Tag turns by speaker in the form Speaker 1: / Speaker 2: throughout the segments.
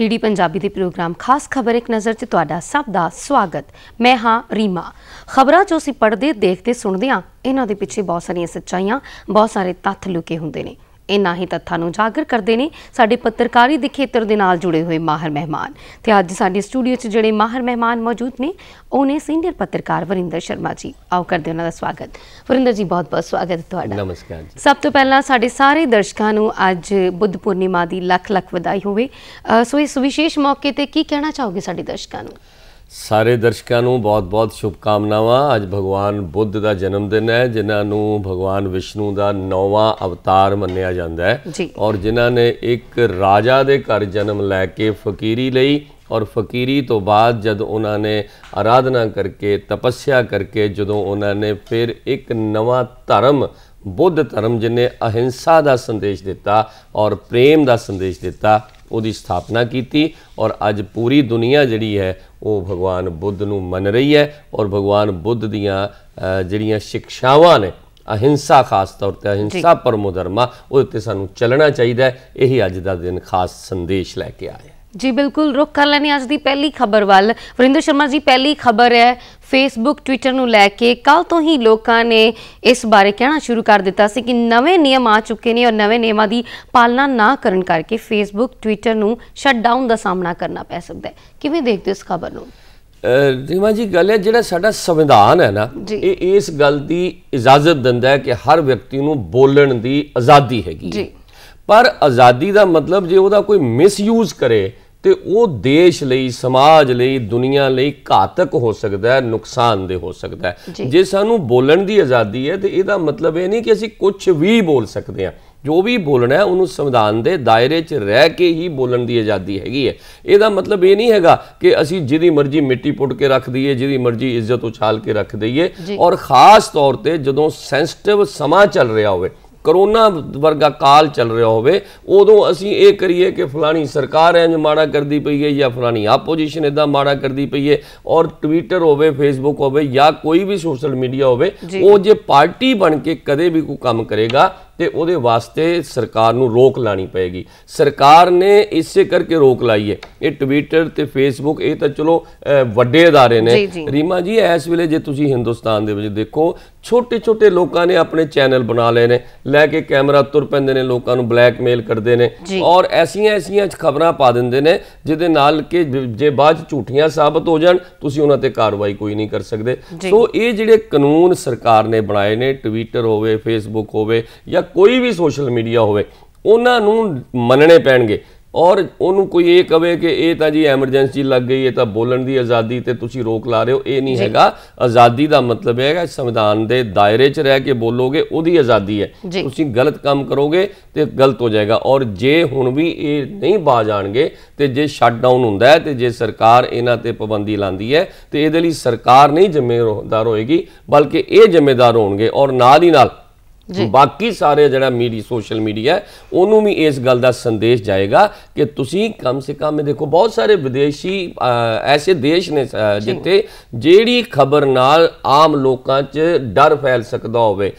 Speaker 1: DD Punjabi ਦੇ programme ਖਾਸ ਖਬਰ ਇੱਕ ਨਜ਼ਰ 'ਚ ਤੁਹਾਡਾ ਸਭ ਦਾ ਸਵਾਗਤ ਮੈਂ ਹਾਂ ਰੀਮਾ ਖਬਰਾਂ ਜੋ ਅਸੀਂ ਪੜਦੇ ਦੇਖਦੇ ਸੁਣਦੇ ਆ ਇਹਨਾਂ ਦੇ ਪਿੱਛੇ ਬਹੁਤ ਸਾਰੀਆਂ ਸੱਚਾਈਆਂ ਬਹੁਤ ਸਾਰੇ ਤੱਥ ਲੁਕੇ ਹੁੰਦੇ ਨੇ ਇਨ੍ਹਾਂ ਹੀ ਤੱਥਾਂ ਨੂੰ ਜਾਗਰ ਕਰਦੇ ਨੇ ਸਾਡੇ ਪੱਤਰਕਾਰੀ ਦੇ ਖੇਤਰ ਦੇ ਨਾਲ ਜੁੜੇ ਹੋਏ ਮਾਹਰ ਮਹਿਮਾਨ ਤੇ ਅੱਜ ਸਾਡੇ ਸਟੂਡੀਓ 'ਚ ਜਿਹੜੇ ਮਾਹਰ ਮਹਿਮਾਨ ਮੌਜੂਦ ਨੇ ਉਹਨੇ ਸੀਨੀਅਰ ਪੱਤਰਕਾਰ ਵਰਿੰਦਰ ਸ਼ਰਮਾ ਜੀ ਆਓ ਕਰਦੇ ਉਹਨਾਂ ਦਾ ਸਵਾਗਤ ਵਰਿੰਦਰ ਜੀ ਬਹੁਤ-ਬਹੁਤ ਸਵਾਗਤ ਹੈ ਤੁਹਾਡਾ ਨਮਸਕਾਰ ਜੀ ਸਭ ਤੋਂ ਪਹਿਲਾਂ ਸਾਡੇ ਸਾਰੇ ਦਰਸ਼ਕਾਂ ਨੂੰ ਅੱਜ ਬੁੱਧ ਪੂਰਨਿਮਾ ਦੀ ਲੱਖ-ਲੱਖ ਵਧਾਈ ਹੋਵੇ ਸੋ ਇਸ ਵਿਸ਼ੇਸ਼ ਮੌਕੇ ਤੇ ਕੀ ਕਹਿਣਾ ਚਾਹੋਗੇ ਸਾਡੇ ਦਰਸ਼ਕਾਂ ਨੂੰ
Speaker 2: ਸਾਰੇ ਦਰਸ਼ਕਾਂ ਨੂੰ ਬਹੁਤ-ਬਹੁਤ ਸ਼ੁਭਕਾਮਨਾਵਾਂ ਅੱਜ ਭਗਵਾਨ ਬੁੱਧ ਦਾ ਜਨਮ ਦਿਨ ਹੈ ਜਿਨ੍ਹਾਂ ਨੂੰ ਭਗਵਾਨ ਵਿਸ਼ਨੂੰ ਦਾ ਨੌਵਾਂ ਅਵਤਾਰ ਮੰਨਿਆ ਜਾਂਦਾ ਹੈ ਔਰ ਜਿਨ੍ਹਾਂ ਨੇ ਇੱਕ ਰਾਜਾ ਦੇ ਘਰ ਜਨਮ ਲੈ ਕੇ ਫਕੀਰੀ ਲਈ ਔਰ ਫਕੀਰੀ ਤੋਂ ਬਾਅਦ ਜਦ ਉਹਨਾਂ ਨੇ ਆਰਾਧਨਾ ਕਰਕੇ ਤਪੱਸਿਆ ਕਰਕੇ ਜਦੋਂ ਉਹਨਾਂ ਨੇ ਫਿਰ ਇੱਕ ਨਵਾਂ ਧਰਮ ਬੁੱਧ ਧਰਮ ਜਿਨੇ ਅਹਿੰਸਾ ਦਾ ਸੰਦੇਸ਼ ਦਿੱਤਾ ਔਰ ਪ੍ਰੇਮ ਦਾ ਸੰਦੇਸ਼ ਦਿੱਤਾ ਉਹਦੀ ਸਥਾਪਨਾ ਕੀਤੀ ਔਰ ਅੱਜ ਪੂਰੀ ਦੁਨੀਆ ਜਿਹੜੀ ਹੈ ਉਹ ਭਗਵਾਨ ਬੁੱਧ ਨੂੰ ਮੰਨ ਰਹੀ ਹੈ ਔਰ ਭਗਵਾਨ ਬੁੱਧ ਦੀਆਂ ਜਿਹੜੀਆਂ ਸਿੱਖਿਆਵਾਂ ਨੇ ਅਹਿੰਸਾ ਖਾਸ ਤੌਰ ਤੇ ਅਹਿੰਸਾ ਪਰਮੋ ਧਰਮਾ ਤੇ ਸਾਨੂੰ ਚੱਲਣਾ ਚਾਹੀਦਾ ਹੈ ਇਹੀ ਅੱਜ ਦਾ ਦਿਨ ਖਾਸ ਸੰਦੇਸ਼ ਲੈ ਕੇ ਆਇਆ
Speaker 1: ਜੀ ਬਿਲਕੁਲ ਰੁਕ ਕਰ ਲੈਣੀ ਅੱਜ ਦੀ ਪਹਿਲੀ ਖਬਰ ਵੱਲ ਵਰਿੰਦਰ ਸ਼ਰਮਾ ਜੀ ਪਹਿਲੀ ਖਬਰ ਹੈ ਫੇਸਬੁੱਕ ਟਵਿੱਟਰ ਨੂੰ ਲੈ ਕੇ ਕੱਲ ਤੋਂ ਹੀ ਲੋਕਾਂ ਨੇ ਇਸ ਬਾਰੇ ਕਹਿਣਾ ਸ਼ੁਰੂ ਕਰ ਦਿੱਤਾ ਸੀ ਕਿ ਨਵੇਂ ਨਿਯਮ ਆ ਚੁੱਕੇ ਨੇ ਔਰ ਨਵੇਂ ਨਿਯਮਾਂ ਦੀ ਪਾਲਣਾ ਨਾ ਕਰਨ ਕਰਕੇ ਫੇਸਬੁੱਕ ਟਵਿੱਟਰ ਨੂੰ ਸ਼ਟਡਾਊਨ ਦਾ ਸਾਹਮਣਾ ਕਰਨਾ ਪੈ ਸਕਦਾ ਹੈ ਕਿਵੇਂ ਦੇਖਦੇ ਹੋ ਇਸ ਖਬਰ ਨੂੰ
Speaker 2: ਰੀਮਾ ਜੀ ਗੱਲ ਹੈ ਜਿਹੜਾ ਸਾਡਾ ਸੰਵਿਧਾਨ ਹੈ ਨਾ ਇਹ ਇਸ ਗੱਲ ਦੀ ਇਜਾਜ਼ਤ ਦਿੰਦਾ ਹੈ ਕਿ ਹਰ ਵਿਅਕਤੀ ਨੂੰ ਬੋਲਣ ਦੀ ਆਜ਼ਾਦੀ ਹੈਗੀ ਜੀ ਪਰ ਆਜ਼ਾਦੀ ਦਾ ਮਤਲਬ ਜੇ ਉਹਦਾ ਕੋਈ ਮਿਸਯੂਜ਼ ਕਰੇ ਤੇ ਉਹ ਦੇਸ਼ ਲਈ ਸਮਾਜ ਲਈ ਦੁਨੀਆ ਲਈ ਘਾਤਕ ਹੋ ਸਕਦਾ ਹੈ ਨੁਕਸਾਨਦੇ ਹੋ ਸਕਦਾ ਹੈ ਜੇ ਸਾਨੂੰ ਬੋਲਣ ਦੀ ਆਜ਼ਾਦੀ ਹੈ ਤੇ ਇਹਦਾ ਮਤਲਬ ਇਹ ਨਹੀਂ ਕਿ ਅਸੀਂ ਕੁਝ ਵੀ ਬੋਲ ਸਕਦੇ ਹਾਂ ਜੋ ਵੀ ਬੋਲਣਾ ਹੈ ਉਹਨੂੰ ਸੰਵਿਧਾਨ ਦੇ ਦਾਇਰੇ 'ਚ ਰਹਿ ਕੇ ਹੀ ਬੋਲਣ ਦੀ ਆਜ਼ਾਦੀ ਹੈਗੀ ਹੈ ਇਹਦਾ ਮਤਲਬ ਇਹ ਨਹੀਂ ਹੈਗਾ ਕਿ ਅਸੀਂ ਜਿਹਦੀ ਮਰਜ਼ੀ ਮਿੱਟੀ ਪੁੱਟ ਕੇ ਰੱਖ ਦਈਏ ਜਿਹਦੀ ਮਰਜ਼ੀ ਇੱਜ਼ਤ ਉਛਾਲ ਕੇ ਰੱਖ ਦਈਏ ਔਰ ਖਾਸ ਤੌਰ ਤੇ ਜਦੋਂ ਸੈਂਸਿਟਿਵ ਸਮਾਂ ਚੱਲ ਰਿਹਾ ਹੋਵੇ ਕਰੋਨਾ ਵਰਗਾ ਕਾਲ ਚੱਲ ਰਿਹਾ ਹੋਵੇ ਉਦੋਂ ਅਸੀਂ ਇਹ ਕਰੀਏ ਕਿ ਫਲਾਣੀ ਸਰਕਾਰ ਐਂ ਮਾੜਾ ਕਰਦੀ ਪਈ ਹੈ ਜਾਂ ਫਲਾਣੀ ਆਪੋਜੀਸ਼ਨ ਇਦਾਂ ਮਾੜਾ ਕਰਦੀ ਪਈ ਹੈ ਔਰ ਟਵਿੱਟਰ ਹੋਵੇ ਫੇਸਬੁੱਕ ਹੋਵੇ ਜਾਂ ਕੋਈ ਵੀ ਸੋਸ਼ਲ ਮੀਡੀਆ ਹੋਵੇ ਉਹ ਜੇ ਪਾਰਟੀ ਬਣ ਕੇ ਕਦੇ ਵੀ ਕੋਈ ਕੰਮ ਕਰੇਗਾ ਤੇ ਉਹਦੇ ਵਾਸਤੇ ਸਰਕਾਰ ਨੂੰ ਰੋਕ ਲਾਣੀ ਪਏਗੀ ਸਰਕਾਰ ਨੇ ਇਸੇ ਕਰਕੇ ਰੋਕ ਲਾਈ ਹੈ ਇਹ ਟਵਿੱਟਰ ਤੇ ਫੇਸਬੁੱਕ ਇਹ ਤਾਂ ਚਲੋ ਵੱਡੇ ادارے ਨੇ ਰੀਮਾ ਜੀ ਇਸ ਵੇਲੇ ਜੇ ਤੁਸੀਂ ਹਿੰਦੁਸਤਾਨ ਦੇ ਵਿੱਚ ਦੇਖੋ ਛੋਟੇ ਛੋਟੇ ਲੋਕਾਂ ਨੇ ਆਪਣੇ ਚੈਨਲ ਬਣਾ ਲਏ ਨੇ ਲੈ ਕੇ ਕੈਮਰਾ ਤੁਰ ਪੈਂਦੇ ਨੇ ਲੋਕਾਂ ਨੂੰ ਬਲੈਕਮੇਲ ਕਰਦੇ ਨੇ ਔਰ ਐਸੀਆਂ ਐਸੀਆਂ ਖਬਰਾਂ ਪਾ ਦਿੰਦੇ ਨੇ ਜਿਹਦੇ ਨਾਲ ਕਿ ਜੇ ਬਾਅਦ ਝੂਠੀਆਂ ਸਾਬਤ ਹੋ ਜਾਣ ਤੁਸੀਂ ਉਹਨਾਂ ਤੇ ਕਾਰਵਾਈ ਕੋਈ ਨਹੀਂ ਕਰ ਸਕਦੇ ਸੋ ਇਹ ਜਿਹੜੇ ਕਾਨੂੰਨ ਸਰਕਾਰ ਨੇ ਬਣਾਏ ਨੇ ਟਵਿੱਟਰ ਹੋਵੇ ਫੇਸਬੁੱਕ ਹੋਵੇ ਜਾਂ ਕੋਈ ਵੀ ਸੋਸ਼ਲ ਮੀਡੀਆ ਹੋਵੇ ਉਹਨਾਂ ਨੂੰ ਮੰਨਣੇ ਪੈਣਗੇ ਔਰ ਉਹਨੂੰ ਕੋਈ ਇਹ ਕਵੇ ਕਿ ਇਹ ਤਾਂ ਜੀ ਐਮਰਜੈਂਸੀ ਲੱਗ ਗਈ ਇਹ ਤਾਂ ਬੋਲਣ ਦੀ ਆਜ਼ਾਦੀ ਤੇ ਤੁਸੀਂ ਰੋਕ ਲਾ ਰਹੇ ਹੋ ਇਹ ਨਹੀਂ ਹੈਗਾ ਆਜ਼ਾਦੀ ਦਾ ਮਤਲਬ ਹੈਗਾ ਸੰਵਿਧਾਨ ਦੇ ਦਾਇਰੇ 'ਚ ਰਹਿ ਕੇ ਬੋਲੋਗੇ ਉਹਦੀ ਆਜ਼ਾਦੀ ਹੈ ਤੁਸੀਂ ਗਲਤ ਕੰਮ ਕਰੋਗੇ ਤੇ ਗਲਤ ਹੋ ਜਾਏਗਾ ਔਰ ਜੇ ਹੁਣ ਵੀ ਇਹ ਨਹੀਂ ਬਾ ਜਾਣਗੇ ਤੇ ਜੇ ਸ਼ਟਡਾਊਨ ਹੁੰਦਾ ਹੈ ਤੇ ਜੇ ਸਰਕਾਰ ਇਹਨਾਂ ਤੇ ਪਾਬੰਦੀ ਲਾਉਂਦੀ ਹੈ ਤੇ ਇਹਦੇ ਲਈ ਸਰਕਾਰ ਨਹੀਂ ਜ਼ਿੰਮੇਵਾਰ ਹੋਏਗੀ ਬਲਕਿ ਇਹ ਜ਼ਿੰਮੇਦਾਰ ਹੋਣਗੇ ਔਰ ਨਾਲ ਹੀ ਨਾਲ ਬਾਕੀ ਸਾਰੇ ਜਿਹੜਾ ਮੀਡੀਆ ਸੋਸ਼ਲ ਮੀਡੀਆ ਉਹਨੂੰ ਵੀ ਇਸ ਗੱਲ ਦਾ ਸੰਦੇਸ਼ ਜਾਏਗਾ ਕਿ ਤੁਸੀਂ ਕਮ ਸੇ ਕਮ ਇਹ ਦੇਖੋ ਬਹੁਤ ਸਾਰੇ ਵਿਦੇਸ਼ੀ ਐਸੇ ਦੇਸ਼ ਨੇ ਜਿੱਥੇ ਜਿਹੜੀ ਖਬਰ ਨਾਲ ਆਮ ਲੋਕਾਂ 'ਚ ਡਰ ਫੈਲ ਸਕਦਾ ਹੋਵੇ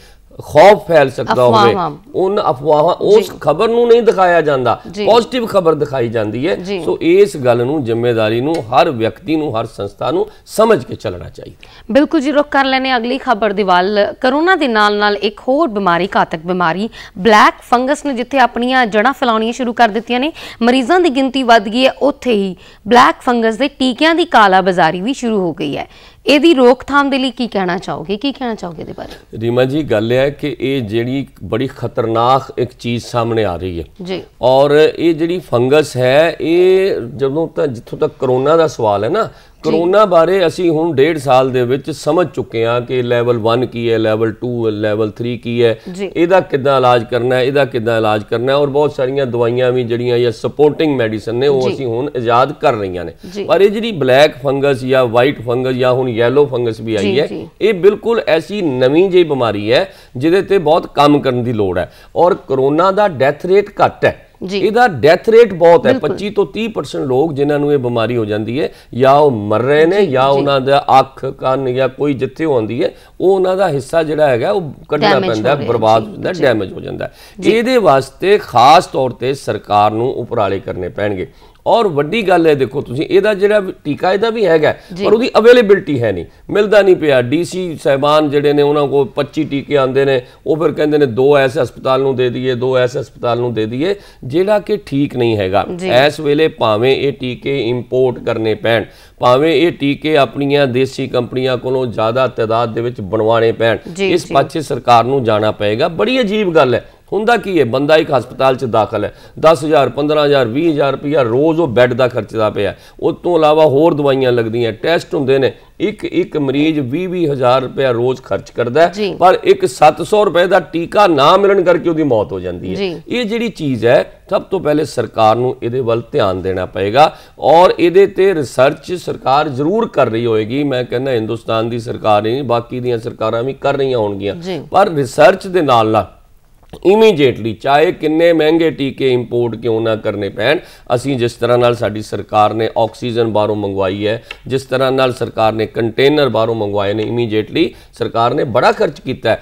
Speaker 2: ਖੌਫ ਫੈਲ ਸਕਦਾ ਹੋਵੇ ਉਹਨਾਂ ਅਫਵਾਹਾਂ ਉਸ ਖਬਰ ਨੂੰ ਨਹੀਂ ਦਿਖਾਇਆ ਜਾਂਦਾ ਪੋਜ਼ਿਟਿਵ ਖਬਰ ਦਿਖਾਈ ਜਾਂਦੀ ਹੈ ਸੋ ਇਸ ਗੱਲ ਨੂੰ ਜ਼ਿੰਮੇਵਾਰੀ ਨੂੰ ਹਰ ਵਿਅਕਤੀ ਨੂੰ ਹਰ ਸੰਸਥਾ ਨੂੰ ਸਮਝ ਕੇ ਚੱਲਣਾ ਚਾਹੀਦਾ
Speaker 1: ਬਿਲਕੁਲ ਜੀ ਰੁਕ ਕਰ ਲੈਨੇ ਅਗਲੀ ਖਬਰ ਦੀ ਵੱਲ ਕਰੋਨਾ ਦੇ ਨਾਲ ਨਾਲ ਇੱਕ ਹੋਰ ਬਿਮਾਰੀ ਘਾਤਕ ਬਿਮਾਰੀ ਬਲੈਕ ਫੰਗਸ ਨੇ ਜਿੱਥੇ ਆਪਣੀਆਂ ਜੜਾਂ ਫੈਲਾਉਣੀਆਂ ਸ਼ੁਰੂ ਕਰ ਦਿੱਤੀਆਂ ਨੇ ਮਰੀਜ਼ਾਂ ਦੀ ਗਿਣਤੀ ਵੱਧ ਗਈ ਹੈ ਉੱਥੇ ਹੀ ਬਲੈਕ ਫੰਗਸ ਦੇ ਟੀਕਿਆਂ ਦੀ ਕਾਲਾ ਬਾਜ਼ਾਰੀ ਵੀ ਸ਼ੁਰੂ ਹੋ ਗਈ ਹੈ ਇਹਦੀ ਰੋਕਥਾਮ ਦੇ ਲਈ ਕੀ ਕਹਿਣਾ ਚਾਹੋਗੇ ਕੀ ਕਹਿਣਾ ਚਾਹੋਗੇ ਦੇ ਬਾਰੇ
Speaker 2: ਰੀਮਾ ਜੀ ਗੱਲ ਇਹ ਹੈ ਕਿ ਇਹ ਜਿਹੜੀ ਬੜੀ ਖਤਰਨਾਕ ਇੱਕ ਚੀਜ਼ ਸਾਹਮਣੇ ਆ ਰਹੀ ਹੈ ਜੀ ਔਰ ਇਹ ਜਿਹੜੀ ਫੰਗਸ ਹੈ ਇਹ ਜਦੋਂ ਤੱਕ ਜਿੱਥੋਂ ਤੱਕ ਕਰੋਨਾ ਦਾ ਸਵਾਲ ਹੈ ਨਾ ਕਰੋਨਾ ਬਾਰੇ ਅਸੀਂ ਹੁਣ 1.5 ਸਾਲ ਦੇ ਵਿੱਚ ਸਮਝ ਚੁੱਕੇ ਹਾਂ ਕਿ ਲੈਵਲ 1 ਕੀ ਹੈ ਲੈਵਲ 2 ਲੈਵਲ 3 ਕੀ ਹੈ ਇਹਦਾ ਕਿੱਦਾਂ ਇਲਾਜ ਕਰਨਾ ਹੈ ਇਹਦਾ ਕਿੱਦਾਂ ਇਲਾਜ ਕਰਨਾ ਹੈ ਔਰ ਬਹੁਤ ਸਾਰੀਆਂ ਦਵਾਈਆਂ ਵੀ ਜਿਹੜੀਆਂ ਜਾਂ ਸਪੋਰਟਿੰਗ ਮੈਡੀਸਨ ਨੇ ਉਹ ਅਸੀਂ ਹੁਣ ਇਜਾਦ ਕਰ ਰਹੀਆਂ ਨੇ ਪਰ ਇਹ ਜਿਹੜੀ ਬਲੈਕ ਫੰਗਸ ਜਾਂ ਵਾਈਟ ਫੰਗਸ ਜਾਂ ਹੁਣ ਯੈਲੋ ਫੰਗਸ ਵੀ ਆਈ ਹੈ ਇਹ ਬਿਲਕੁਲ ਐਸੀ ਨਵੀਂ ਜਿਹੀ ਬਿਮਾਰੀ ਹੈ ਜਿਹਦੇ ਤੇ ਬਹੁਤ ਕੰਮ ਕਰਨ ਦੀ ਲੋੜ ਹੈ ਔਰ ਕਰੋਨਾ ਦਾ ਡੈਥ ਰੇਟ ਘੱਟ ਹੈ ਇਹਦਾ ਡੈਥ ਰੇਟ ਬਹੁਤ ਹੈ 25 ਤੋਂ 30% ਲੋਕ ਜਿਨ੍ਹਾਂ ਨੂੰ ਇਹ ਬਿਮਾਰੀ ਹੋ ਜਾਂਦੀ ਹੈ ਜਾਂ ਉਹ ਮਰ ਰਹੇ ਨੇ ਜਾਂ ਉਹਨਾਂ ਦਾ ਅੱਖ ਕੰਨ ਜਾਂ ਕੋਈ ਜਿੱਥੇ ਹੁੰਦੀ ਹੈ ਉਹ ਉਹਨਾਂ ਦਾ ਹਿੱਸਾ ਜਿਹੜਾ ਹੈਗਾ ਉਹ ਕੱਢਣਾ ਪੈਂਦਾ ਬਰਬਾਦ ਹੁੰਦਾ ਡੈਮੇਜ ਹੋ ਜਾਂਦਾ ਇਹਦੇ ਵਾਸਤੇ ਖਾਸ ਤੌਰ ਤੇ ਸਰਕਾਰ ਨੂੰ ਉਪਰਾਲੇ ਕਰਨੇ ਪੈਣਗੇ ਔਰ ਵੱਡੀ ਗੱਲ ਹੈ ਦੇਖੋ ਤੁਸੀਂ ਇਹਦਾ ਜਿਹੜਾ ਟੀਕਾ ਇਹਦਾ ਵੀ ਹੈਗਾ ਪਰ ਉਹਦੀ ਅਵੇਲੇਬਿਲਟੀ ਹੈ ਨਹੀਂ ਮਿਲਦਾ ਨਹੀਂ ਪਿਆ ਡੀਸੀ ਸਹਿਬਾਨ ਜਿਹੜੇ ਨੇ ਉਹਨਾਂ ਕੋਲ 25 ਟੀਕੇ ਆਉਂਦੇ ਨੇ ਉਹ ਫਿਰ ਕਹਿੰਦੇ ਨੇ ਦੋ ਐਸ ਹਸਪਤਾਲ ਨੂੰ ਦੇ ਦਈਏ ਦੋ ਐਸ ਹਸਪਤਾਲ ਨੂੰ ਦੇ ਦਈਏ ਜਿਹੜਾ ਕਿ ਠੀਕ ਨਹੀਂ ਹੈਗਾ ਇਸ ਵੇਲੇ ਭਾਵੇਂ ਇਹ ਟੀਕੇ ਇੰਪੋਰਟ ਕਰਨੇ ਪੈਣ ਭਾਵੇਂ ਇਹ ਟੀਕੇ ਆਪਣੀਆਂ ਦੇਸੀ ਕੰਪਨੀਆਂ ਕੋਲੋਂ ਜ਼ਿਆਦਾ ਤਦਾਦ ਦੇ ਵਿੱਚ ਬਣਵਾਣੇ ਪੈਣ ਇਸ ਪਾਛੇ ਸਰਕਾਰ ਨੂੰ ਜਾਣਾ ਪਏਗਾ ਬੜੀ ਅਜੀਬ ਗੱਲ ਹੈ ਹੁੰਦਾ ਕੀ ਹੈ ਬੰਦਾ ਇੱਕ ਹਸਪਤਾਲ 'ਚ ਦਾਖਲ ਹੈ 10000 15000 20000 ਰੁਪਇਆ ਰੋਜ਼ ਉਹ ਬੈੱਡ ਦਾ ਖਰਚਦਾ ਪਿਆ ਉਸ ਤੋਂ ਇਲਾਵਾ ਹੋਰ ਦਵਾਈਆਂ ਲੱਗਦੀਆਂ ਟੈਸਟ ਹੁੰਦੇ ਨੇ ਇੱਕ ਇੱਕ ਮਰੀਜ਼ 20-20000 ਰੁਪਇਆ ਰੋਜ਼ ਖਰਚ ਕਰਦਾ ਪਰ ਇੱਕ 700 ਰੁਪਏ ਦਾ ਟੀਕਾ ਨਾ ਮਿਲਣ ਕਰਕੇ ਉਹਦੀ ਮੌਤ ਹੋ ਜਾਂਦੀ ਹੈ ਇਹ ਜਿਹੜੀ ਚੀਜ਼ ਹੈ ਸਭ ਤੋਂ ਪਹਿਲੇ ਸਰਕਾਰ ਨੂੰ ਇਹਦੇ ਵੱਲ ਧਿਆਨ ਦੇਣਾ ਪਏਗਾ ਔਰ ਇਹਦੇ ਤੇ ਰਿਸਰਚ ਸਰਕਾਰ ਜ਼ਰੂਰ ਕਰ ਰਹੀ ਹੋਏਗੀ ਮੈਂ ਕਹਿੰਦਾ ਹਿੰਦੁਸਤਾਨ ਦੀ ਸਰਕਾਰ ਨਹੀਂ ਬਾਕੀ ਦੀਆਂ ਸਰਕਾਰਾਂ ਵੀ ਕਰ ਰਹੀਆਂ ਹੋਣਗੀਆਂ ਪਰ ਰਿਸਰਚ ਦੇ ਨਾਲ ਨਾਲ ਇਮੀਡੀਏਟਲੀ ਚਾਹੇ ਕਿੰਨੇ ਮਹਿੰਗੇ ਟੀਕੇ ਇੰਪੋਰਟ ਕਿਉਂ ਨਾ ਕਰਨੇ ਪੈਣ ਅਸੀਂ ਜਿਸ ਤਰ੍ਹਾਂ ਨਾਲ ਸਾਡੀ ਸਰਕਾਰ ਨੇ ਆਕਸੀਜਨ ਬਾਹਰੋਂ ਮੰਗਵਾਈ ਹੈ ਜਿਸ ਤਰ੍ਹਾਂ ਨਾਲ ਸਰਕਾਰ ਨੇ ਕੰਟੇਨਰ ਬਾਹਰੋਂ ਮੰਗਵਾਏ ਨੇ ਇਮੀਡੀਏਟਲੀ ਸਰਕਾਰ ਨੇ ਬੜਾ ਖਰਚ ਕੀਤਾ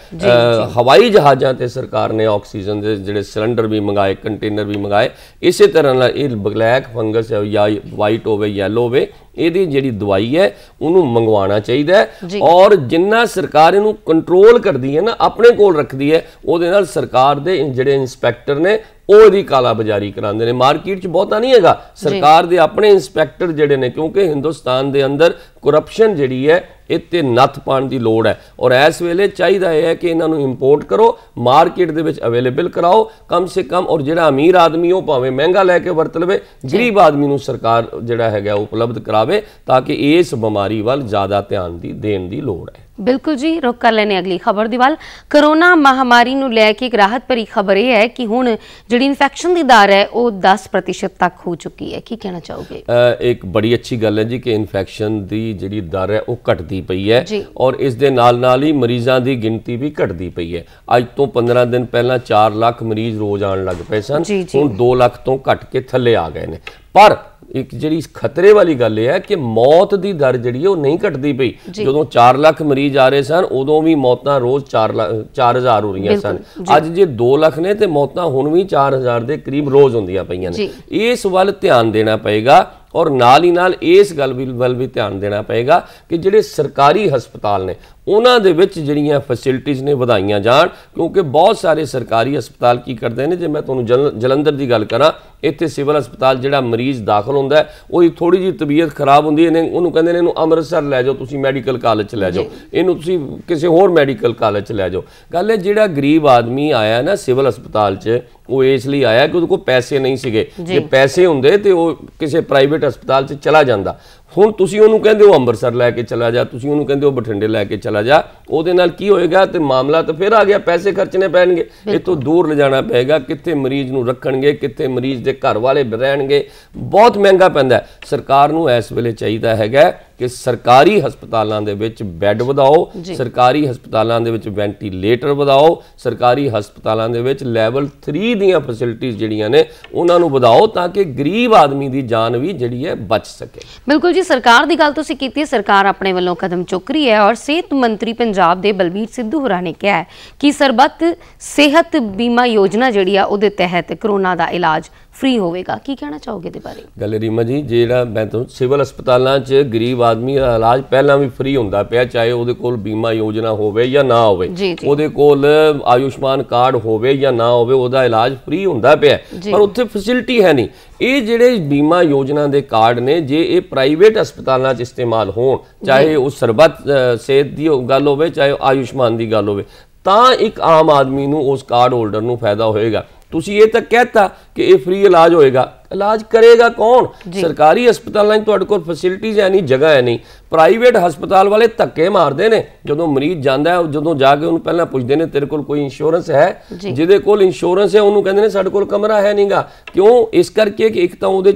Speaker 2: ਹਵਾਈ ਜਹਾਜ਼ਾਂ ਤੇ ਸਰਕਾਰ ਨੇ ਆਕਸੀਜਨ ਦੇ ਜਿਹੜੇ ਸਿਲੰਡਰ ਵੀ ਮੰਗਾਏ ਕੰਟੇਨਰ ਵੀ ਮੰਗਾਏ ਇਸੇ ਤਰ੍ਹਾਂ ਨਾਲ ਇਹ ਬਲੈਕ ਫੰਗਸ ਜਾਂ ਵਾਈਟ ਹੋਵੇ ਯੈਲੋ ਹੋਵੇ ਇਹਦੀ ਜਿਹੜੀ ਦਵਾਈ ਹੈ ਉਹਨੂੰ ਮੰਗਵਾਉਣਾ ਚਾਹੀਦਾ ਹੈ ਔਰ ਜਿੰਨਾ ਸਰਕਾਰ ਇਹਨੂੰ ਕੰਟਰੋਲ ਕਰਦੀ ਹੈ ਨਾ ਆਪਣੇ ਕੋਲ ਰੱਖਦੀ ਹੈ ਉਹਦੇ ਨਾਲ ਸਰਕਾਰ ਦੇ ਜਿਹੜੇ ਇਨਸਪੈਕਟਰ ਨੇ ਉਹ ਇਹਦੀ ਬਜ਼ਾਰੀ ਕਰਾਉਂਦੇ ਨੇ ਮਾਰਕੀਟ 'ਚ ਬਹੁਤਾ ਨਹੀਂ ਹੈਗਾ ਸਰਕਾਰ ਦੇ ਆਪਣੇ ਇਨਸਪੈਕਟਰ ਜਿਹੜੇ ਨੇ ਕਿਉਂਕਿ ਹਿੰਦੁਸਤਾਨ ਦੇ ਅੰਦਰ ਕਰਪਸ਼ਨ ਜਿਹੜੀ ਹੈ ਇੱਥੇ ਨੱਥ ਪਾਣ ਦੀ ਲੋੜ ਹੈ ਔਰ ਇਸ ਵੇਲੇ ਚਾਹੀਦਾ ਹੈ ਕਿ ਇਹਨਾਂ ਨੂੰ ਇੰਪੋਰਟ ਕਰੋ ਮਾਰਕੀਟ ਦੇ ਵਿੱਚ ਅਵੇਲੇਬਲ ਕਰਾਓ ਕਮ ਸੇ ਕਮ ਔਰ ਜਿਹੜਾ ਅਮੀਰ ਆਦਮੀ ਉਹ ਭਾਵੇਂ ਮਹਿੰਗਾ ਲੈ ਕੇ ਵਰਤ ਲਵੇ ਗਰੀਬ ਆਦਮੀ ਨੂੰ ਸਰਕਾਰ ਜਿਹੜਾ ਹੈਗਾ ਉਪਲਬਧ ਕਰਾਵੇ ਤਾਂ ਕਿ ਇਸ ਬਿਮਾਰੀ ਵੱਲ ਜ਼ਿਆਦਾ ਧਿਆਨ ਦੀ ਦੇਣ ਦੀ ਲੋੜ ਹੈ
Speaker 1: ਬਿਲਕੁਲ ਜੀ ਰੁਕ ਕਰ ਲੈਨੇ ਅਗਲੀ ਖਬਰ ਦੀ ਵੱਲ ਕਰੋਨਾ ਮਹਾਮਾਰੀ ਨੂੰ ਲੈ ਕੇ ਇੱਕ ਰਾਹਤ ਭਰੀ ਖਬਰ ਇਹ ਹੈ ਕਿ ਹੁਣ ਜਿਹੜੀ ਇਨਫੈਕਸ਼ਨ ਦੀ ਦਰ ਹੈ ਉਹ 10% ਤੱਕ ਹੋ ਚੁੱਕੀ ਹੈ ਕੀ ਕਹਿਣਾ ਚਾਹੋਗੇ
Speaker 2: ਇੱਕ ਬੜੀ ਅੱਛੀ ਗੱਲ ਹੈ ਜੀ ਕਿ ਇਨਫੈਕਸ਼ਨ ਦੀ ਜਿਹੜੀ ਦਰ ਹੈ ਉਹ ਘਟਦੀ ਪਈ ਹੈ ਔਰ ਇਸ ਦੇ ਨਾਲ ਨਾਲ ਹੀ ਮਰੀਜ਼ਾਂ ਦੀ ਗਿਣਤੀ ਵੀ ਘਟਦੀ ਪਈ ਹੈ ਅੱਜ ਤੋਂ 15 ਦਿਨ ਪਹਿਲਾਂ 4 ਲੱਖ ਮਰੀਜ਼ ਰੋਜ਼ ਆਣ ਲੱਗ ਪਏ ਸਨ ਹੁਣ 2 ਲੱਖ ਤੋਂ ਘਟ ਕੇ ਥੱਲੇ ਆ ਗਏ ਨੇ ਪਰ ਇੱਕ ਜਿਹੜੀ ਖਤਰੇ ਵਾਲੀ ਗੱਲ ਇਹ ਹੈ ਕਿ ਮੌਤ ਦੀ ਦਰ ਜਿਹੜੀ ਉਹ ਨਹੀਂ ਘਟਦੀ ਪਈ ਜਦੋਂ 4 ਲੱਖ ਮਰੀਜ਼ ਆ ਰਹੇ ਸਨ ਉਦੋਂ ਵੀ ਮੌਤਾਂ ਰੋਜ਼ 4 4000 ਹੋ ਰਹੀਆਂ ਸਨ ਅੱਜ ਜੇ 2 ਲੱਖ ਨੇ ਤੇ ਮੌਤਾਂ ਹੁਣ ਵੀ 4000 ਦੇ ਕਰੀਬ ਰੋਜ਼ ਹੁੰਦੀਆਂ ਪਈਆਂ ਨੇ ਇਸ ਵੱਲ ਧਿਆਨ ਦੇਣਾ ਪਏਗਾ ਔਰ ਨਾਲ ਹੀ ਨਾਲ ਇਸ ਗੱਲ ਵੀ ਵੱਲ ਵੀ ਧਿਆਨ ਦੇਣਾ ਪਏਗਾ ਕਿ ਜਿਹੜੇ ਸਰਕਾਰੀ ਹਸਪਤਾਲ ਨੇ ਉਹਨਾਂ ਦੇ ਵਿੱਚ ਜਿਹੜੀਆਂ ਫੈਸਿਲਿਟੀਆਂ ਨੇ ਵਧਾਈਆਂ ਜਾਣ ਕਿਉਂਕਿ ਬਹੁਤ ਸਾਰੇ ਸਰਕਾਰੀ ਹਸਪਤਾਲ ਕੀ ਕਰਦੇ ਨੇ ਜੇ ਮੈਂ ਤੁਹਾਨੂੰ ਜਲੰਧਰ ਦੀ ਗੱਲ ਕਰਾਂ ਇੱਥੇ ਸਿਵਲ ਹਸਪਤਾਲ ਜਿਹੜਾ ਮਰੀਜ਼ ਦਾਖਲ ਹੁੰਦਾ ਉਹ ਥੋੜੀ ਜੀ ਤਬੀਅਤ ਖਰਾਬ ਹੁੰਦੀ ਹੈ ਉਹਨੂੰ ਕਹਿੰਦੇ ਨੇ ਇਹਨੂੰ ਅੰਮ੍ਰਿਤਸਰ ਲੈ ਜਾਓ ਤੁਸੀਂ ਮੈਡੀਕਲ ਕਾਲਜ ਚ ਲੈ ਜਾਓ ਇਹਨੂੰ ਤੁਸੀਂ ਕਿਸੇ ਹੋਰ ਮੈਡੀਕਲ ਕਾਲਜ ਚ ਲੈ ਜਾਓ ਗੱਲ ਹੈ ਜਿਹੜਾ ਗਰੀਬ ਆਦਮੀ ਆਇਆ ਨਾ ਸਿਵਲ ਹਸਪਤਾਲ ਚ ਉਹ ਇਸ ਲਈ ਆਇਆ ਕਿ ਉਹਦੇ ਕੋਲ ਪੈਸੇ ਨਹੀਂ ਸੀਗੇ ਜੇ ਪੈਸੇ ਹੁੰਦੇ ਤੇ ਉਹ ਕਿਸੇ ਪ੍ਰਾਈਵੇਟ ਹਸਪਤਾਲ 'ਚ ਚਲਾ ਜਾਂਦਾ ਹੁਣ ਤੁਸੀਂ ਉਹਨੂੰ ਕਹਿੰਦੇ ਹੋ ਅੰਮ੍ਰਿਤਸਰ ਲੈ ਕੇ ਚਲਾ ਜਾ ਤੁਸੀਂ ਉਹਨੂੰ ਕਹਿੰਦੇ ਹੋ ਬਠਿੰਡੇ ਲੈ ਕੇ ਚਲਾ ਜਾ ਉਹਦੇ ਨਾਲ ਕੀ ਹੋਏਗਾ ਤੇ ਮਾਮਲਾ ਤਾਂ ਫਿਰ ਆ ਗਿਆ ਪੈਸੇ ਖਰਚਣੇ ਪੈਣਗੇ ਇਹ ਤੋਂ ਦੂਰ ਲਿਜਾਣਾ ਪਏਗਾ ਕਿੱਥੇ ਮਰੀਜ਼ ਨੂੰ ਰੱਖਣਗੇ ਕਿੱਥੇ ਮਰੀਜ਼ ਦੇ ਘਰ ਵਾਲੇ ਰਹਿਣਗੇ ਬਹੁਤ ਮਹਿੰਗਾ ਪੈਂਦਾ ਸਰਕਾਰ ਨੂੰ ਇਸ ਵੇਲੇ ਚਾਹੀਦਾ ਹੈਗਾ ਕਿ ਸਰਕਾਰੀ ਹਸਪਤਾਲਾਂ ਦੇ ਵਿੱਚ ਬੈੱਡ ਵਧਾਓ ਸਰਕਾਰੀ ਹਸਪਤਾਲਾਂ ਦੇ ਵਿੱਚ ਵੈਂਟੀਲੇਟਰ ਵਧਾਓ ਸਰਕਾਰੀ ਹਸਪਤਾਲਾਂ ਦੇ ਵਿੱਚ ਲੈਵਲ 3 ਦੀਆਂ ਫੈਸਿਲਿਟੀਆਂ ਜਿਹੜੀਆਂ ਨੇ ਉਹਨਾਂ ਨੂੰ ਵਧਾਓ ਤਾਂ ਕਿ ਗਰੀਬ ਆਦਮੀ ਦੀ ਜਾਨ ਵੀ ਜਿਹੜੀ ਹੈ ਬਚ ਸਕੇ
Speaker 1: ਬਿਲਕੁਲ ਜੀ ਸਰਕਾਰ ਦੀ ਗੱਲ ਤੁਸੀਂ ਕੀਤੀ ਸਰਕਾਰ ਆਪਣੇ ਵੱਲੋਂ ਕਦਮ ਚੁੱਕ ਰਹੀ ਹੈ ਔਰ ਸਿਹਤ ਮੰਤਰੀ ਪੰਜਾਬ ਦੇ ਬਲਬੀਰ ਸਿੱਧੂ ਹੋਰਾਂ ਨੇ ਕਿਹਾ ਕਿ ਸਰਬੱਤ ਸਿਹਤ ਬੀਮਾ ਯੋਜਨਾ ਜਿਹੜੀ ਆ ਉਹਦੇ ਤਹਿਤ ਕਰੋਨਾ ਦਾ ਇਲਾਜ ਫ੍ਰੀ ਹੋਵੇਗਾ ਕੀ ਕਹਿਣਾ ਚਾਹੋਗੇ ਦੇ ਬਾਰੇ
Speaker 2: ਗੱਲ ਰੀਮਾ ਜੀ ਜਿਹੜਾ ਮੈਂ ਤੁਹਾਨੂੰ ਸਿਵਲ ਹਸਪਤਾਲਾਂ 'ਚ ਗਰੀਬ ਆਦਮੀ ਦਾ ਇਲਾਜ ਪਹਿਲਾਂ ਵੀ ਫ੍ਰੀ ਹੁੰਦਾ ਪਿਆ ਚਾਹੇ ਉਹਦੇ ਕੋਲ ਬੀਮਾ ਯੋਜਨਾ ਹੋਵੇ ਜਾਂ ਨਾ ਹੋਵੇ ਉਹਦੇ ਕੋਲ ਆਯੁਸ਼ਮਾਨ ਕਾਰਡ ਹੋਵੇ ਜਾਂ ਨਾ ਹੋਵੇ ਉਹਦਾ ਇਲਾਜ ਫ੍ਰੀ ਹੁੰਦਾ ਪਿਆ ਪਰ ਉੱਥੇ ਫੈਸਿਲਿਟੀ ਹੈ ਨਹੀਂ ਇਹ ਜਿਹੜੇ ਬੀਮਾ ਯੋਜਨਾ ਦੇ ਕਾਰਡ ਨੇ ਜੇ ਇਹ ਪ੍ਰਾਈਵੇਟ ਹਸਪਤਾਲਾਂ 'ਚ ਇਸਤੇਮਾਲ ਹੋਣ ਚਾਹੇ ਉਹ ਸਰਬਤ ਸਿਹਤ ਦੀ ਗੱਲ ਹੋਵੇ ਚਾਹੇ ਆਯੁਸ਼ਮਾਨ ਦੀ ਗੱਲ ਹੋਵੇ ਤਾਂ ਇੱਕ ਆਮ ਆਦਮੀ ਨੂੰ ਉਸ ਕਾਰਡ ਹੋਲਡਰ ਨੂੰ ਫਾਇਦਾ ਹੋਏਗਾ ਤੁਸੀਂ ਇਹ ਤਾਂ ਕਹਿਤਾ ਕਿ ਇਹ ਫ੍ਰੀ ਇਲਾਜ ਹੋਏਗਾ ਇਲਾਜ ਕਰੇਗਾ ਕੌਣ ਸਰਕਾਰੀ ਹਸਪਤਾਲਾਂ 'ਚ ਤੁਹਾਡੇ ਕੋਲ ਫੈਸਿਲਿਟੀਆਂ ਨਹੀਂ ਜਗ੍ਹਾ ਹੈ ਨਹੀਂ ਪ੍ਰਾਈਵੇਟ ਹਸਪਤਾਲ ਵਾਲੇ ਧੱਕੇ ਮਾਰਦੇ ਨੇ ਜਦੋਂ ਮਰੀਜ਼ ਜਾਂਦਾ ਹੈ ਜਦੋਂ ਜਾ ਕੇ ਉਹਨੂੰ ਪਹਿਲਾਂ ਪੁੱਛਦੇ ਨੇ ਤੇਰੇ ਕੋਲ ਕੋਈ ਇੰਸ਼ੋਰੈਂਸ ਹੈ ਜਿਹਦੇ ਕੋਲ ਇੰਸ਼ੋਰੈਂਸ ਹੈ ਉਹਨੂੰ ਕਹਿੰਦੇ ਨੇ ਸਾਡੇ ਕੋਲ ਕਮਰਾ ਹੈ ਨਹੀਂਗਾ ਕਿਉਂ ਇਸ ਕਰਕੇ ਕਿ ਇੱਕ ਤਾਂ ਉਹਦੇ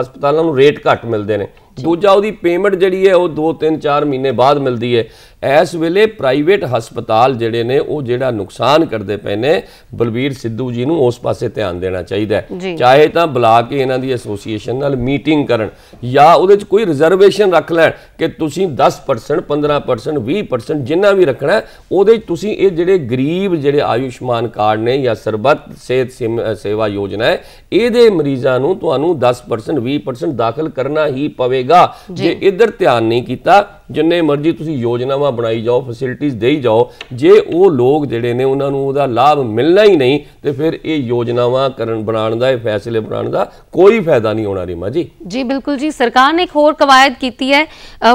Speaker 2: ਹਸਪਤਾਲਾਂ ਨੂੰ ਰੇਟ ਘੱਟ ਮਿਲਦੇ ਨੇ ਦੂਜਾ ਉਹਦੀ ਪੇਮੈਂਟ ਜਿਹੜੀ ਹੈ ਉਹ 2 3 4 ਮਹੀਨੇ ਬਾਅਦ ਮਿਲਦੀ ਹੈ ਇਸ ਵੇਲੇ ਪ੍ਰਾਈਵੇਟ ਹਸਪਤਾਲ ਜਿਹੜੇ ਨੇ ਉਹ ਜਿਹੜਾ ਨੁਕਸਾਨ ਕਰਦੇ ਪਏ ਨੇ ਬਲਬੀਰ ਸਿੱਧੂ ਜੀ ਨੂੰ ਉਸ ਪਾਸੇ ਧਿਆਨ ਦੇਣਾ ਚਾਹੀਦਾ ਹੈ ਚਾਹੇ ਤਾਂ ਬੁਲਾ ਕੇ ਇਹਨਾਂ ਦੀ ਐਸੋਸੀਏਸ਼ਨ ਨਾਲ ਮੀਟਿੰਗ ਕਰਨ ਜਾਂ ਉਹਦੇ 'ਚ ਕੋਈ ਰਿਜ਼ਰਵੇਸ਼ਨ ਰੱਖ ਲੈਣ ਕਿ ਤੁਸੀਂ 10% 15% 20% ਜਿੰਨਾ ਵੀ ਰੱਖਣਾ ਉਹਦੇ ਤੁਸੀਂ ਇਹ ਜਿਹੜੇ ਗਰੀਬ ਜਿਹੜੇ ਆਯੁਸ਼ਮਾਨ ਕਾਰਡ ਨੇ ਜਾਂ ਸਰਬੱਤ ਸਿਹਤ ਸੇਵਾ ਯੋਜਨਾ ਹੈ ਇਹਦੇ ਮਰੀਜ਼ਾਂ ਨੂੰ ਤੁਹਾਨੂੰ 10% 20% ਦਾਖਲ ਕਰਨਾ ਹੀ ਪਵੇਗਾ ਜੇ ਇਧਰ ਧਿਆਨ ਨਹੀਂ ਕੀਤਾ ਜਿੰਨੇ ਮਰਜ਼ੀ ਤੁਸੀਂ ਯੋਜਨਾਵਾਂ ਬਣਾਈ ਜਾਓ ਫੈਸਿਲਿਟੀਆਂ ਦੇਈ ਜਾਓ ਜੇ ਉਹ ਲੋਕ ਜਿਹੜੇ ਨੇ ਉਹਨਾਂ ਨੂੰ ਉਹਦਾ ਲਾਭ ਮਿਲਣਾ ਹੀ ਨਹੀਂ ਤੇ ਫਿਰ ਇਹ ਯੋਜਨਾਵਾਂ ਕਰਨ ਬਣਾਉਣ ਦਾ ਇਹ ਫੈਸਲੇ ਬਣਾਉਣ ਦਾ ਕੋਈ ਫਾਇਦਾ ਨਹੀਂ ਹੋਣਾ ਰੀਮਾ ਜੀ
Speaker 1: ਜੀ ਬਿਲਕੁਲ ਜੀ ਸਰਕਾਰ ਨੇ ਇੱਕ ਹੋਰ ਕਵਾਇਦ ਕੀਤੀ ਹੈ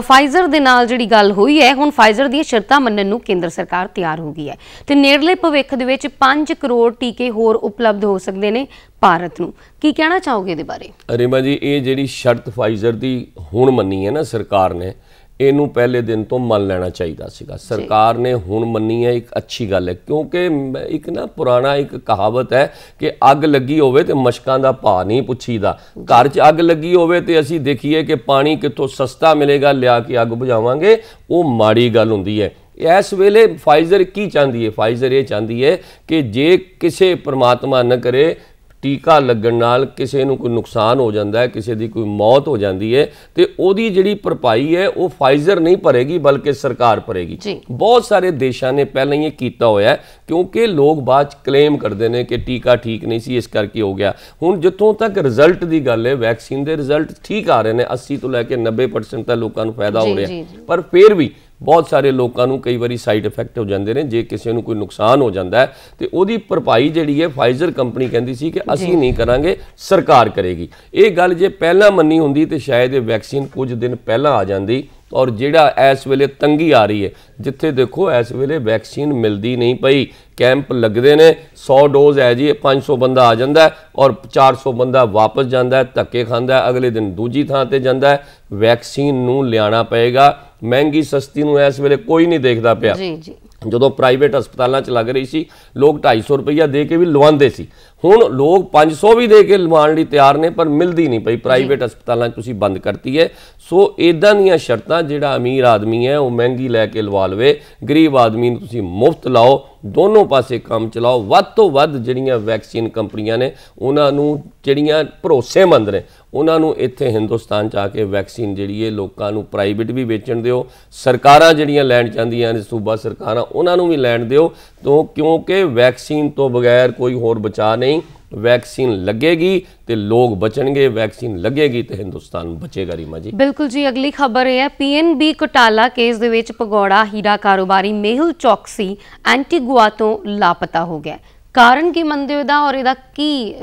Speaker 1: ਫਾਈਜ਼ਰ ਦੇ ਨਾਲ ਜਿਹੜੀ ਗੱਲ ਹੋਈ ਹੈ ਹੁਣ ਫਾਈਜ਼ਰ ਦੀਆਂ ਸ਼ਰਤਾਂ ਮੰਨਣ ਨੂੰ ਕੇਂਦਰ ਸਰਕਾਰ ਤਿਆਰ ਹੋ ਗਈ ਹੈ ਤੇ ਨੇੜਲੇ ਭਵਿੱਖ ਦੇ ਵਿੱਚ 5 ਕਰੋੜ ਟੀਕੇ ਹੋਰ ਉਪਲਬਧ ਹੋ ਸਕਦੇ ਨੇ ਭਾਰਤ ਨੂੰ ਕੀ ਕਹਿਣਾ ਚਾਹੋਗੇ ਇਹਦੇ ਬਾਰੇ
Speaker 2: ਅਰੇਮਾ ਜੀ ਇਹ ਜਿਹੜੀ ਸ਼ਰਤ ਫਾਈਜ਼ਰ ਦੀ ਹੁਣ ਮੰਨੀ ਹੈ ਨਾ ਸਰਕਾਰ ਨੇ ਇਹਨੂੰ ਪਹਿਲੇ ਦਿਨ ਤੋਂ ਮੰਨ ਲੈਣਾ ਚਾਹੀਦਾ ਸੀਗਾ ਸਰਕਾਰ ਨੇ ਹੁਣ ਮੰਨੀ ਹੈ ਇੱਕ ਅੱਛੀ ਗੱਲ ਹੈ ਕਿਉਂਕਿ ਇੱਕ ਨਾ ਪੁਰਾਣਾ ਇੱਕ ਕਹਾਵਤ ਹੈ ਕਿ ਅੱਗ ਲੱਗੀ ਹੋਵੇ ਤੇ ਮਸ਼ਕਾਂ ਦਾ ਭਾਅ ਨਹੀਂ ਪੁੱਛੀਦਾ ਘਰ 'ਚ ਅੱਗ ਲੱਗੀ ਹੋਵੇ ਤੇ ਅਸੀਂ ਦੇਖੀਏ ਕਿ ਪਾਣੀ ਕਿੱਥੋਂ ਸਸਤਾ ਮਿਲੇਗਾ ਲਿਆ ਕੇ ਅੱਗ ਬੁਝਾਵਾਂਗੇ ਉਹ ਮਾੜੀ ਗੱਲ ਹੁੰਦੀ ਹੈ ਇਸ ਵੇਲੇ ਫਾਈਜ਼ਰ ਕੀ ਚਾਹੁੰਦੀ ਹੈ ਫਾਈਜ਼ਰ ਇਹ ਚਾਹੁੰਦੀ ਹੈ ਕਿ ਜੇ ਕਿਸੇ ਪ੍ਰਮਾਤਮਾ ਨਾ ਕਰੇ ਟੀਕਾ ਲੱਗਣ ਨਾਲ ਕਿਸੇ ਨੂੰ ਕੋਈ ਨੁਕਸਾਨ ਹੋ ਜਾਂਦਾ ਹੈ ਕਿਸੇ ਦੀ ਕੋਈ ਮੌਤ ਹੋ ਜਾਂਦੀ ਹੈ ਤੇ ਉਹਦੀ ਜਿਹੜੀ ਭਰਪਾਈ ਹੈ ਉਹ ਫਾਈਜ਼ਰ ਨਹੀਂ ਭਰੇਗੀ ਬਲਕਿ ਸਰਕਾਰ ਭਰੇਗੀ ਬਹੁਤ ਸਾਰੇ ਦੇਸ਼ਾਂ ਨੇ ਪਹਿਲਾਂ ਹੀ ਇਹ ਕੀਤਾ ਹੋਇਆ ਕਿਉਂਕਿ ਲੋਕ ਬਾਅਦ ਕਲੇਮ ਕਰਦੇ ਨੇ ਕਿ ਟੀਕਾ ਠੀਕ ਨਹੀਂ ਸੀ ਇਸ ਕਰਕੇ ਹੋ ਗਿਆ ਹੁਣ ਜਿੱਥੋਂ ਤੱਕ ਰਿਜ਼ਲਟ ਦੀ ਗੱਲ ਹੈ ਵੈਕਸੀਨ ਦੇ ਰਿਜ਼ਲਟ ਠੀਕ ਆ ਰਹੇ ਨੇ 80 ਤੋਂ ਲੈ ਕੇ 90% ਤੱਕ ਲੋਕਾਂ ਨੂੰ ਫਾਇਦਾ ਹੋ ਰਿਹਾ ਪਰ ਫਿਰ ਵੀ ਬਹੁਤ ਸਾਰੇ ਲੋਕਾਂ ਨੂੰ ਕਈ ਵਾਰੀ ਸਾਈਡ ਇਫੈਕਟ ਹੋ ਜਾਂਦੇ ਨੇ ਜੇ ਕਿਸੇ ਨੂੰ ਕੋਈ ਨੁਕਸਾਨ ਹੋ ਜਾਂਦਾ ਤੇ ਉਹਦੀ ਭਰਪਾਈ ਜਿਹੜੀ ਹੈ ਫਾਈਜ਼ਰ ਕੰਪਨੀ ਕਹਿੰਦੀ ਸੀ ਕਿ ਅਸੀਂ ਨਹੀਂ ਕਰਾਂਗੇ ਸਰਕਾਰ ਕਰੇਗੀ ਇਹ ਗੱਲ ਜੇ ਪਹਿਲਾਂ ਮੰਨੀ ਹੁੰਦੀ ਤੇ ਸ਼ਾਇਦ ਇਹ ਵੈਕਸੀਨ ਕੁਝ ਦਿਨ ਪਹਿਲਾਂ ਆ ਜਾਂਦੀ ਔਰ ਜਿਹੜਾ ਇਸ ਵੇਲੇ ਤੰਗੀ ਆ ਰਹੀ ਹੈ ਜਿੱਥੇ ਦੇਖੋ ਇਸ ਵੇਲੇ ਵੈਕਸੀਨ ਮਿਲਦੀ ਨਹੀਂ ਪਈ ਕੈਂਪ ਲੱਗਦੇ ਨੇ 100 ਡੋਜ਼ ਹੈ ਜੀ 500 ਬੰਦਾ ਆ ਜਾਂਦਾ ਔਰ 400 ਬੰਦਾ ਵਾਪਸ ਜਾਂਦਾ ਧੱਕੇ ਖਾਂਦਾ ਅਗਲੇ ਦਿਨ ਦੂਜੀ ਥਾਂ ਤੇ ਜਾਂਦਾ ਵੈਕਸੀਨ ਨੂੰ ਲਿਆਣਾ ਪਏਗਾ ਮਹਿੰਗੀ ਸਸਤੀ ਨੂੰ ਇਸ ਵੇਲੇ ਕੋਈ ਨਹੀਂ ਦੇਖਦਾ ਪਿਆ ਜੀ ਜੀ ਜਦੋਂ ਪ੍ਰਾਈਵੇਟ ਹਸਪਤਾਲਾਂ 'ਚ ਲੱਗ ਰਹੀ ਸੀ ਲੋਕ 250 ਰੁਪਈਆ ਦੇ ਕੇ ਵੀ ਲਵਾਉਂਦੇ ਸੀ ਹੁਣ ਲੋਕ 500 ਵੀ ਦੇ ਕੇ ਲਵਾਉਣ ਲਈ ਤਿਆਰ ਨੇ ਪਰ ਮਿਲਦੀ ਨਹੀਂ ਪਈ ਪ੍ਰਾਈਵੇਟ ਹਸਪਤਾਲਾਂ ਤੁਸੀਂ ਬੰਦ ਕਰਤੀ ਹੈ ਸੋ ਇਦਾਂ ਦੀਆਂ ਸ਼ਰਤਾਂ ਜਿਹੜਾ ਅਮੀਰ ਆਦਮੀ ਹੈ ਉਹ ਮਹਿੰਗੀ ਲੈ ਕੇ ਲਵਾ ਲਵੇ ਗਰੀਬ ਆਦਮੀ ਨੂੰ ਤੁਸੀਂ ਮੁਫਤ ਲਾਓ ਦੋਨੋਂ ਪਾਸੇ ਕੰਮ ਚਲਾਓ ਵੱਧ ਤੋਂ ਵੱਧ ਜਿਹੜੀਆਂ ਵੈਕਸੀਨ ਕੰਪਨੀਆਂ ਨੇ ਉਹਨਾਂ ਨੂੰ ਜਿਹੜੀਆਂ ਭਰੋਸੇਮੰਦ ਨੇ ਉਹਨਾਂ ਨੂੰ ਇੱਥੇ ਹਿੰਦੁਸਤਾਨ ਚ ਆ ਕੇ ਵੈਕਸੀਨ ਜਿਹੜੀ ਹੈ ਲੋਕਾਂ ਨੂੰ ਪ੍ਰਾਈਵੇਟ ਵੀ ਵੇਚਣ ਦਿਓ ਸਰਕਾਰਾਂ ਜਿਹੜੀਆਂ ਲੈਣ ਚਾਹੁੰਦੀਆਂ ਨੇ ਸੂਬਾ ਸਰਕਾਰਾਂ ਉਹਨਾਂ ਨੂੰ ਵੀ ਲੈਣ ਦਿਓ ਤੋਂ ਕਿਉਂਕਿ ਵੈਕਸੀਨ ਤੋਂ ਬਗੈਰ ਕੋਈ ਹੋਰ ਬਚਾ ਨਹੀਂ ਵੈਕਸੀਨ ਲੱਗੇਗੀ ਤੇ ਲੋਕ ਬਚਣਗੇ ਵੈਕਸੀਨ ਲੱਗੇਗੀ ਤੇ ਹਿੰਦੁਸਤਾਨ ਬਚੇਗਾ ਰੀਮਾ ਜੀ
Speaker 1: ਬਿਲਕੁਲ ਜੀ ਅਗਲੀ ਖਬਰ ਇਹ ਹੈ ਪੀਐਨਬੀ ਕੋਟਾਲਾ ਕੇਸ ਦੇ ਵਿੱਚ ਪਗੋੜਾ ਹੀਰਾ ਕਾਰੋਬਾਰੀ ਮੇਹੁਲ ਚੌਕਸੀ ਐਂਟੀਗੁਆ ਤੋਂ ਲਾਪਤਾ ਹੋ ਗਿਆ ਕਾਰਨ ਕੀ ਮੰਨਦੇ ਹੋ ਇਹਦਾ ਔਰ ਇਹਦਾ ਕੀ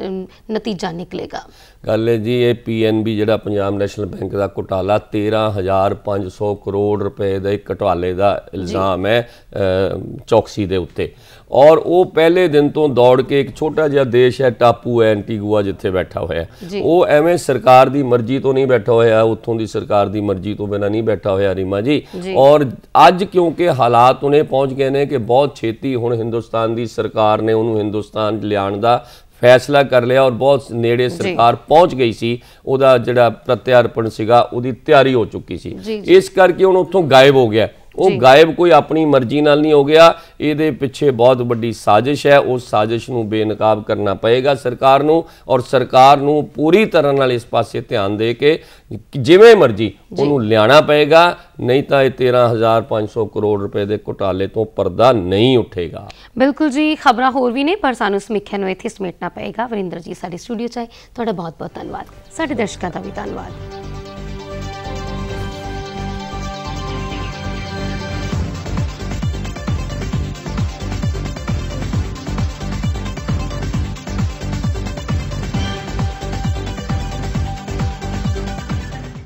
Speaker 1: ਨਤੀਜਾ ਨਿਕਲੇਗਾ
Speaker 2: ਗੱਲ ਹੈ ਜੀ ਇਹ ਪੀਐਨਬੀ ਜਿਹੜਾ ਪੰਜਾਬ ਨੈਸ਼ਨਲ ਬੈਂਕ ਦਾ ਘੁਟਾਲਾ 13500 ਕਰੋੜ ਰੁਪਏ ਇੱਕ ਘੁਟਾਲੇ ਦਾ ਇਲਜ਼ਾਮ ਹੈ ਚੌਕਸੀ ਦੇ ਉੱਤੇ ਔਰ ਉਹ ਪਹਿਲੇ ਦਿਨ ਤੋਂ ਦੌੜ ਕੇ ਇੱਕ ਛੋਟਾ ਜਿਹਾ ਦੇਸ਼ ਹੈ ਟਾਪੂ ਹੈ ਐਂਟੀਗੂਆ ਜਿੱਥੇ ਬੈਠਾ ਹੋਇਆ ਉਹ ਐਵੇਂ ਸਰਕਾਰ ਦੀ ਮਰਜ਼ੀ ਤੋਂ ਨਹੀਂ ਬੈਠਾ ਹੋਇਆ ਉੱਥੋਂ ਦੀ ਸਰਕਾਰ ਦੀ ਮਰਜ਼ੀ ਤੋਂ ਬਿਨਾ ਨਹੀਂ ਬੈਠਾ ਹੋਇਆ ਰੀਮਾ ਜੀ ਔਰ ਅੱਜ ਕਿਉਂਕਿ ਹਾਲਾਤ ਉਹਨੇ ਪਹੁੰਚ ਗਏ ਨੇ ਕਿ ਬਹੁਤ ਛੇਤੀ ਹੁਣ ਹਿੰਦੁਸਤਾਨ ਦੀ ਸਰਕਾਰ ਨੇ ਉਹਨੂੰ ਹਿੰਦੁਸਤਾਨ ਲਿਆਉਣ ਦਾ ਫੈਸਲਾ ਕਰ ਲਿਆ ਔਰ ਬਹੁਤ ਨੇੜੇ ਸਰਕਾਰ ਪਹੁੰਚ ਗਈ ਸੀ ਉਹਦਾ ਜਿਹੜਾ ਪ੍ਰਤਿਆਰਪਣ ਸੀਗਾ ਉਹਦੀ ਤਿਆਰੀ ਹੋ ਚੁੱਕੀ ਸੀ ਇਸ ਕਰਕੇ ਉਹਨੂੰ ਉੱਥੋਂ ਗਾਇਬ ਹੋ ਗਿਆ ਉਹ ਗਾਇਬ ਕੋਈ ਆਪਣੀ ਮਰਜ਼ੀ ਨਾਲ ਨਹੀਂ ਹੋ ਗਿਆ ਇਹਦੇ ਪਿੱਛੇ ਬਹੁਤ ਵੱਡੀ ਸਾਜ਼ਿਸ਼ ਹੈ ਉਸ ਸਾਜ਼ਿਸ਼ ਨੂੰ ਬੇਨਕਾਬ ਕਰਨਾ ਪਏਗਾ ਸਰਕਾਰ ਨੂੰ ਔਰ ਸਰਕਾਰ ਨੂੰ ਪੂਰੀ ਤਰ੍ਹਾਂ ਨਾਲ ਇਸ ਪਾਸੇ ਧਿਆਨ ਦੇ ਕੇ ਜਿਵੇਂ ਮਰਜ਼ੀ ਉਹਨੂੰ ਲਿਆਣਾ ਪਏਗਾ ਨਹੀਂ ਤਾਂ ਇਹ 13500 ਕਰੋੜ ਰੁਪਏ ਦੇ ਘੁਟਾਲੇ ਤੋਂ ਪਰਦਾ ਨਹੀਂ ਉੱਠੇਗਾ
Speaker 1: ਬਿਲਕੁਲ ਜੀ ਖਬਰਾਂ ਹੋਰ ਵੀ ਨੇ ਪਰ ਸਾਨੂੰ ਸਮੀਖਿਆ ਨੂੰ ਇੱਥੇ ਸਮੇਟਣਾ ਪਏਗਾ ਵਰਿੰਦਰ ਜੀ ਸਾਡੇ ਸਟੂਡੀਓ 'ਚ ਆਏ ਤੁਹਾਡਾ ਬਹੁਤ ਬਹੁਤ ਧੰਨਵਾਦ ਸਾਡੇ ਦਰਸ਼ਕਾਂ ਦਾ ਵੀ ਧੰਨਵਾਦ